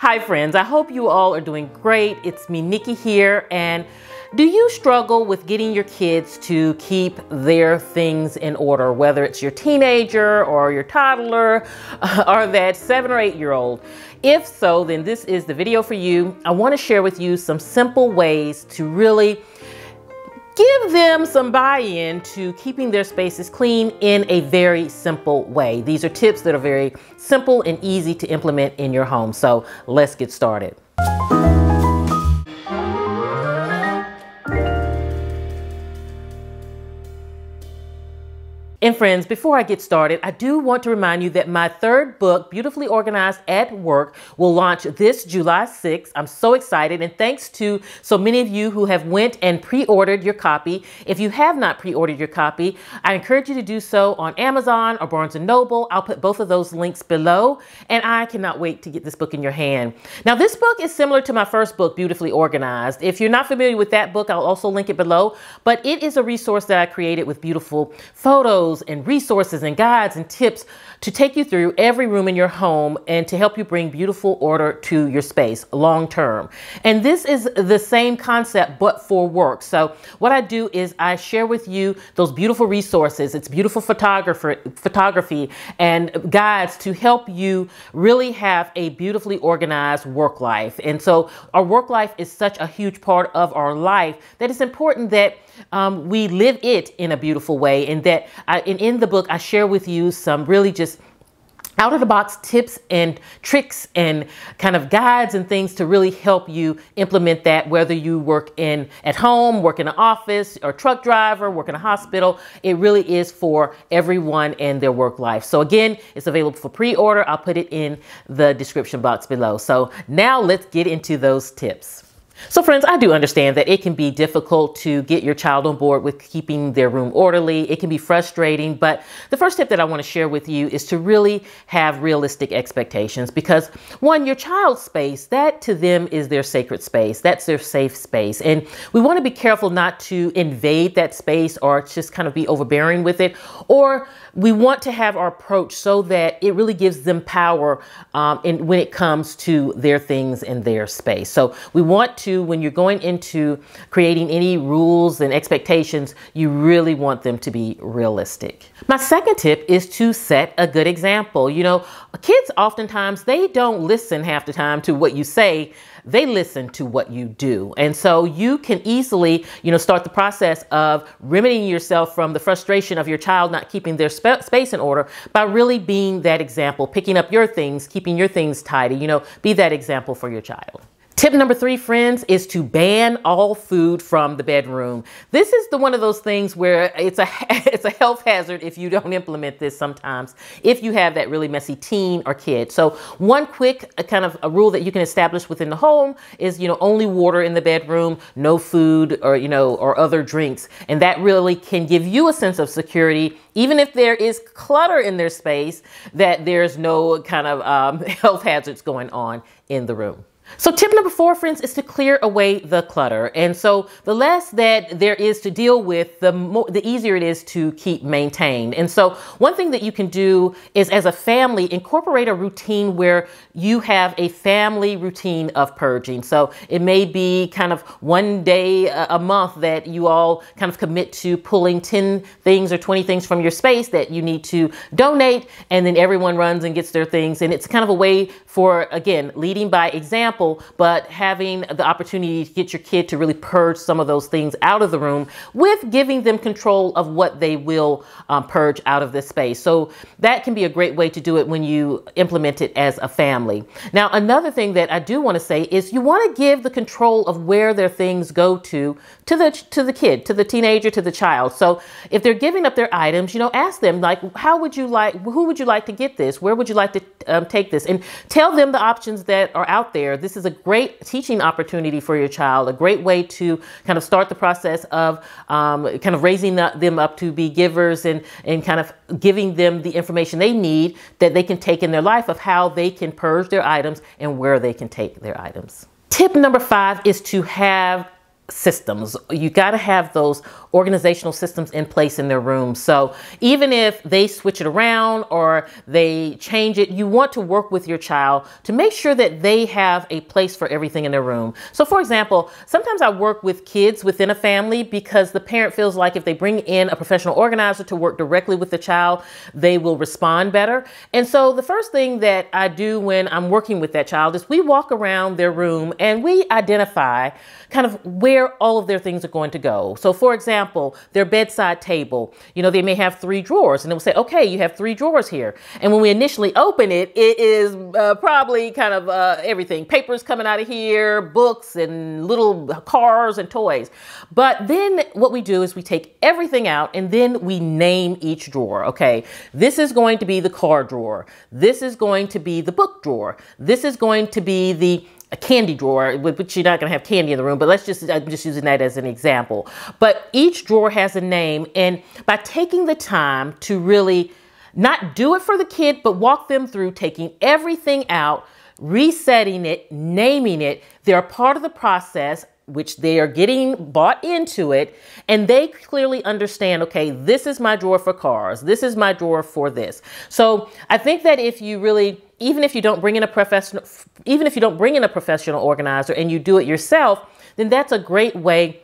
Hi friends, I hope you all are doing great. It's me Nikki here and do you struggle with getting your kids to keep their things in order, whether it's your teenager or your toddler or that seven or eight year old? If so, then this is the video for you. I wanna share with you some simple ways to really give them some buy-in to keeping their spaces clean in a very simple way. These are tips that are very simple and easy to implement in your home. So let's get started. And friends, before I get started, I do want to remind you that my third book, Beautifully Organized at Work, will launch this July 6th. I'm so excited and thanks to so many of you who have went and pre-ordered your copy. If you have not pre-ordered your copy, I encourage you to do so on Amazon or Barnes & Noble. I'll put both of those links below and I cannot wait to get this book in your hand. Now, this book is similar to my first book, Beautifully Organized. If you're not familiar with that book, I'll also link it below, but it is a resource that I created with beautiful photos tools and resources and guides and tips to take you through every room in your home and to help you bring beautiful order to your space long term. And this is the same concept, but for work. So what I do is I share with you those beautiful resources. It's beautiful photographer, photography and guides to help you really have a beautifully organized work life. And so our work life is such a huge part of our life that it's important that um, we live it in a beautiful way. And that, I, and in the book, I share with you some really just out of the box tips and tricks and kind of guides and things to really help you implement that whether you work in at home work in an office or truck driver work in a hospital it really is for everyone and their work life so again it's available for pre-order i'll put it in the description box below so now let's get into those tips so friends, I do understand that it can be difficult to get your child on board with keeping their room orderly. It can be frustrating, but the first tip that I want to share with you is to really have realistic expectations because one, your child's space, that to them is their sacred space. That's their safe space. And we want to be careful not to invade that space or just kind of be overbearing with it. Or we want to have our approach so that it really gives them power um, in, when it comes to their things in their space. So we want to when you're going into creating any rules and expectations, you really want them to be realistic. My second tip is to set a good example. You know, kids oftentimes they don't listen half the time to what you say they listen to what you do. And so you can easily, you know, start the process of remedying yourself from the frustration of your child not keeping their sp space in order by really being that example, picking up your things, keeping your things tidy, you know, be that example for your child. Tip number three, friends, is to ban all food from the bedroom. This is the one of those things where it's a it's a health hazard if you don't implement this sometimes, if you have that really messy teen or kid. So one quick uh, kind of a rule that you can establish within the home is, you know, only water in the bedroom, no food or, you know, or other drinks. And that really can give you a sense of security, even if there is clutter in their space, that there's no kind of um, health hazards going on in the room. So tip number four, friends, is to clear away the clutter. And so the less that there is to deal with, the more, the easier it is to keep maintained. And so one thing that you can do is as a family, incorporate a routine where you have a family routine of purging. So it may be kind of one day a month that you all kind of commit to pulling 10 things or 20 things from your space that you need to donate. And then everyone runs and gets their things. And it's kind of a way for, again, leading by example example, but having the opportunity to get your kid to really purge some of those things out of the room with giving them control of what they will um, purge out of this space. So that can be a great way to do it when you implement it as a family. Now, another thing that I do want to say is you want to give the control of where their things go to to the to the kid, to the teenager, to the child. So if they're giving up their items, you know, ask them like, how would you like? Who would you like to get this? Where would you like to um, take this and tell them the options that are out there. This is a great teaching opportunity for your child, a great way to kind of start the process of um, kind of raising them up to be givers and, and kind of giving them the information they need that they can take in their life of how they can purge their items and where they can take their items. Tip number five is to have systems. You got to have those organizational systems in place in their room. So even if they switch it around or they change it, you want to work with your child to make sure that they have a place for everything in their room. So for example, sometimes I work with kids within a family because the parent feels like if they bring in a professional organizer to work directly with the child, they will respond better. And so the first thing that I do when I'm working with that child is we walk around their room and we identify kind of where where all of their things are going to go. So, for example, their bedside table, you know, they may have three drawers and it will say, okay, you have three drawers here. And when we initially open it, it is uh, probably kind of uh, everything papers coming out of here, books, and little cars and toys. But then what we do is we take everything out and then we name each drawer. Okay, this is going to be the car drawer. This is going to be the book drawer. This is going to be the a candy drawer, which you're not going to have candy in the room, but let's just, I'm just using that as an example. But each drawer has a name, and by taking the time to really not do it for the kid, but walk them through taking everything out, resetting it, naming it, they're part of the process which they are getting bought into it and they clearly understand okay this is my drawer for cars this is my drawer for this so i think that if you really even if you don't bring in a professional even if you don't bring in a professional organizer and you do it yourself then that's a great way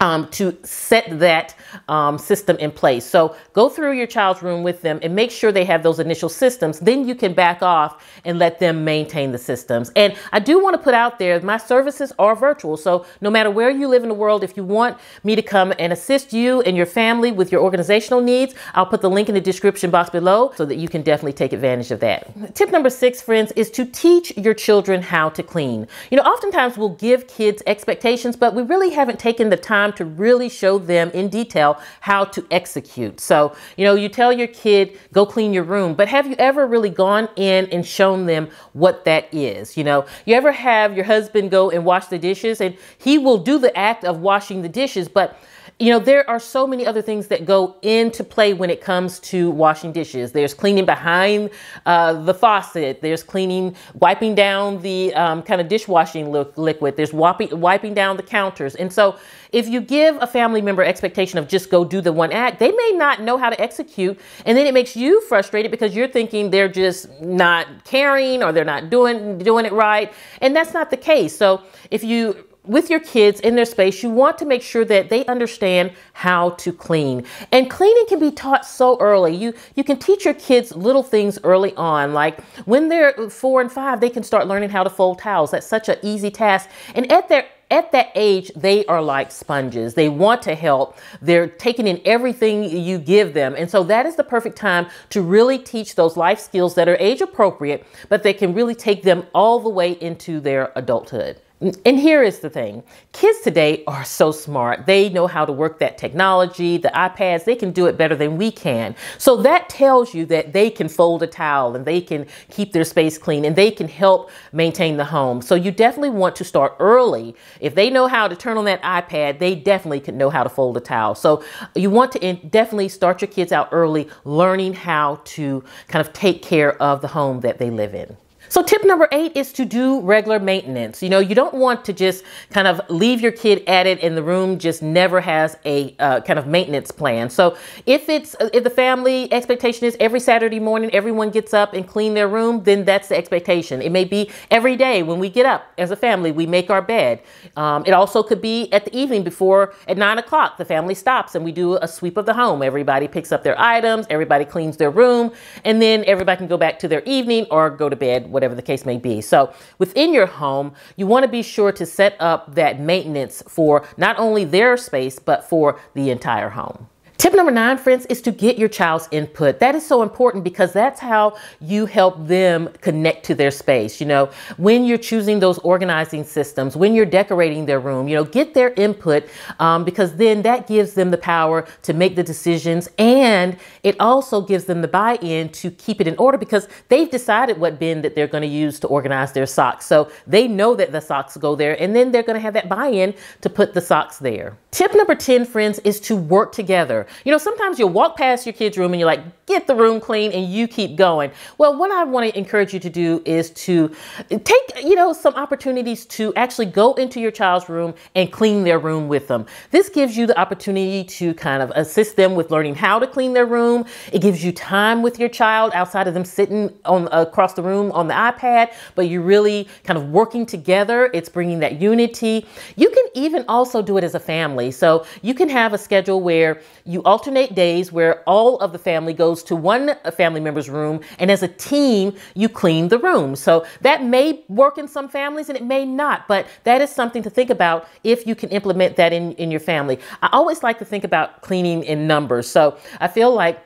um, to set that um, system in place. So go through your child's room with them and make sure they have those initial systems. Then you can back off and let them maintain the systems. And I do want to put out there, my services are virtual. So no matter where you live in the world, if you want me to come and assist you and your family with your organizational needs, I'll put the link in the description box below so that you can definitely take advantage of that. Tip number six, friends, is to teach your children how to clean. You know, oftentimes we'll give kids expectations, but we really haven't taken the time time to really show them in detail how to execute. So, you know, you tell your kid, go clean your room, but have you ever really gone in and shown them what that is? You know, you ever have your husband go and wash the dishes and he will do the act of washing the dishes, but you know, there are so many other things that go into play when it comes to washing dishes. There's cleaning behind uh, the faucet. There's cleaning, wiping down the um, kind of dishwashing li liquid. There's wiping, wiping down the counters. And so if you give a family member expectation of just go do the one act, they may not know how to execute. And then it makes you frustrated because you're thinking they're just not caring or they're not doing, doing it right. And that's not the case. So if you with your kids in their space, you want to make sure that they understand how to clean. And cleaning can be taught so early. You you can teach your kids little things early on, like when they're 4 and 5, they can start learning how to fold towels. That's such an easy task. And at their at that age, they are like sponges. They want to help. They're taking in everything you give them. And so that is the perfect time to really teach those life skills that are age appropriate, but they can really take them all the way into their adulthood. And here is the thing kids today are so smart. They know how to work that technology, the iPads, they can do it better than we can. So that tells you that they can fold a towel and they can keep their space clean and they can help maintain the home. So you definitely want to start early. If they know how to turn on that iPad, they definitely can know how to fold a towel. So you want to definitely start your kids out early learning how to kind of take care of the home that they live in. So tip number eight is to do regular maintenance. You know, you don't want to just kind of leave your kid at it in the room just never has a uh, kind of maintenance plan. So if it's, uh, if the family expectation is every Saturday morning, everyone gets up and clean their room, then that's the expectation. It may be every day when we get up as a family, we make our bed. Um, it also could be at the evening before at nine o'clock, the family stops and we do a sweep of the home. Everybody picks up their items, everybody cleans their room, and then everybody can go back to their evening or go to bed, whatever whatever the case may be. So within your home, you want to be sure to set up that maintenance for not only their space, but for the entire home. Tip number nine, friends, is to get your child's input. That is so important because that's how you help them connect to their space. You know, when you're choosing those organizing systems, when you're decorating their room, you know, get their input um, because then that gives them the power to make the decisions and it also gives them the buy in to keep it in order because they've decided what bin that they're going to use to organize their socks. So they know that the socks go there and then they're going to have that buy in to put the socks there. Tip number 10, friends, is to work together. You know, sometimes you'll walk past your kid's room and you're like, get the room clean and you keep going. Well, what I want to encourage you to do is to take, you know, some opportunities to actually go into your child's room and clean their room with them. This gives you the opportunity to kind of assist them with learning how to clean their room. It gives you time with your child outside of them sitting on across the room on the iPad, but you're really kind of working together. It's bringing that unity. You can even also do it as a family. So you can have a schedule where you you alternate days where all of the family goes to one family member's room, and as a team, you clean the room. So that may work in some families and it may not, but that is something to think about if you can implement that in, in your family. I always like to think about cleaning in numbers. So I feel like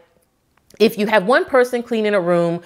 if you have one person cleaning a room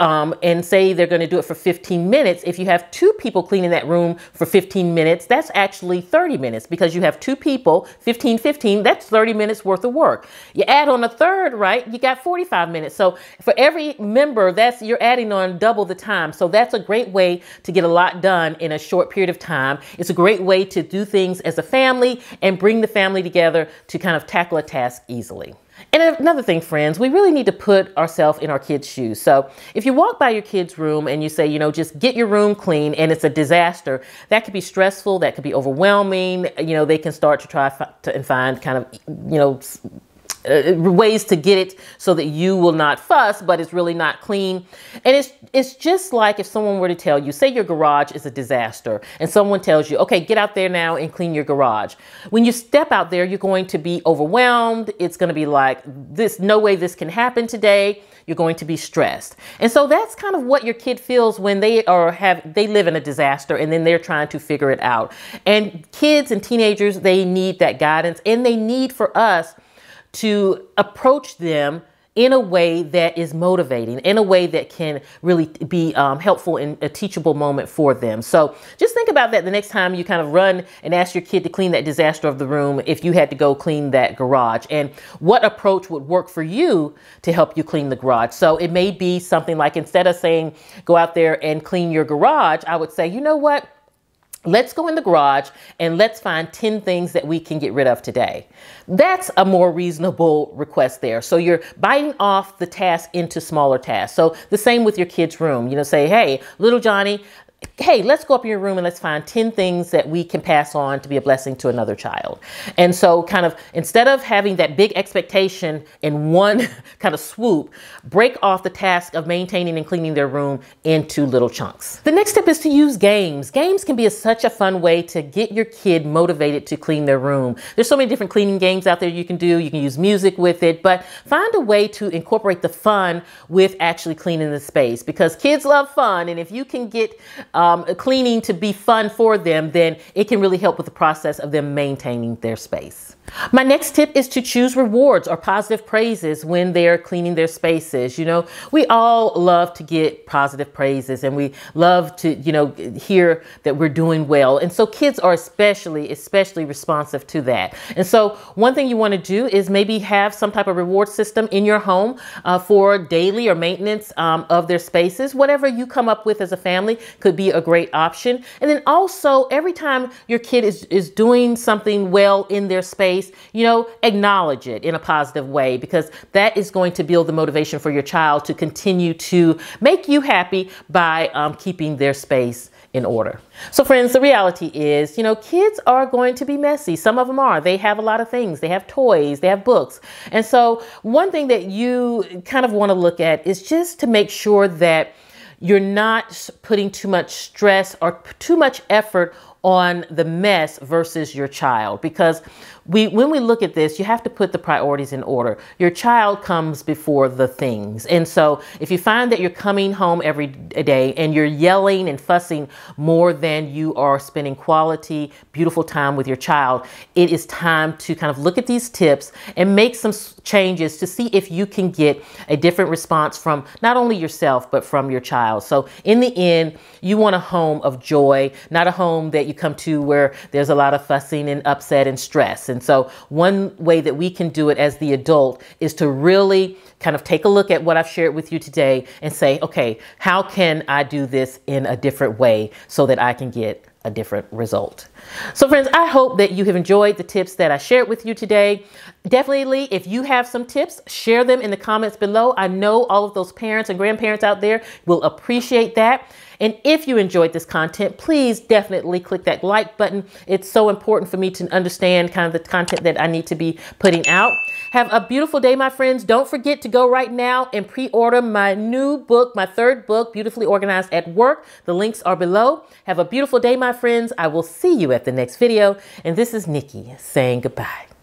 um, and say they're going to do it for 15 minutes, if you have two people cleaning that room for 15 minutes, that's actually 30 minutes because you have two people, 15, 15, that's 30 minutes worth of work. You add on a third, right? You got 45 minutes. So for every member, that's you're adding on double the time. So that's a great way to get a lot done in a short period of time. It's a great way to do things as a family and bring the family together to kind of tackle a task easily. And another thing, friends, we really need to put ourselves in our kids' shoes. So if you walk by your kid's room and you say, you know, just get your room clean and it's a disaster, that could be stressful, that could be overwhelming. You know, they can start to try to, and find kind of, you know, uh, ways to get it so that you will not fuss, but it's really not clean. And it's it's just like if someone were to tell you, say your garage is a disaster, and someone tells you, okay, get out there now and clean your garage. When you step out there, you're going to be overwhelmed. It's going to be like this, no way this can happen today. You're going to be stressed. And so that's kind of what your kid feels when they are have they live in a disaster and then they're trying to figure it out. And kids and teenagers, they need that guidance and they need for us to approach them in a way that is motivating, in a way that can really be um, helpful and a teachable moment for them. So just think about that the next time you kind of run and ask your kid to clean that disaster of the room if you had to go clean that garage and what approach would work for you to help you clean the garage. So it may be something like instead of saying, go out there and clean your garage, I would say, you know what? Let's go in the garage and let's find 10 things that we can get rid of today. That's a more reasonable request there. So you're biting off the task into smaller tasks. So the same with your kid's room. You know, say, hey, little Johnny, hey, let's go up in your room and let's find 10 things that we can pass on to be a blessing to another child. And so, kind of instead of having that big expectation in one kind of swoop, break off the task of maintaining and cleaning their room into little chunks. The next step is to use games. Games can be a, such a fun way to get your kid motivated to clean their room. There's so many different cleaning games out there you can do. You can use music with it, but find a way to incorporate the fun with actually cleaning the space because kids love fun. And if you can get, um, cleaning to be fun for them, then it can really help with the process of them maintaining their space. My next tip is to choose rewards or positive praises when they're cleaning their spaces. You know, we all love to get positive praises and we love to, you know, hear that we're doing well. And so kids are especially, especially responsive to that. And so one thing you want to do is maybe have some type of reward system in your home uh, for daily or maintenance um, of their spaces. Whatever you come up with as a family could be a great option. And then also every time your kid is, is doing something well in their space, you know, acknowledge it in a positive way because that is going to build the motivation for your child to continue to make you happy by um, keeping their space in order. So friends, the reality is, you know, kids are going to be messy. Some of them are. They have a lot of things. They have toys, they have books. And so one thing that you kind of want to look at is just to make sure that you're not putting too much stress or too much effort on the mess versus your child because we when we look at this you have to put the priorities in order your child comes before the things and so if you find that you're coming home every day and you're yelling and fussing more than you are spending quality beautiful time with your child it is time to kind of look at these tips and make some changes to see if you can get a different response from not only yourself but from your child so in the end you want a home of joy not a home that you you come to where there's a lot of fussing and upset and stress. And so, one way that we can do it as the adult is to really kind of take a look at what I've shared with you today and say, okay, how can I do this in a different way so that I can get a different result. So friends, I hope that you have enjoyed the tips that I shared with you today. Definitely, if you have some tips, share them in the comments below. I know all of those parents and grandparents out there will appreciate that. And if you enjoyed this content, please definitely click that like button. It's so important for me to understand kind of the content that I need to be putting out. Have a beautiful day, my friends. Don't forget to go right now and pre order my new book, my third book, Beautifully Organized at Work. The links are below. Have a beautiful day, my friends. I will see you at the next video. And this is Nikki saying goodbye.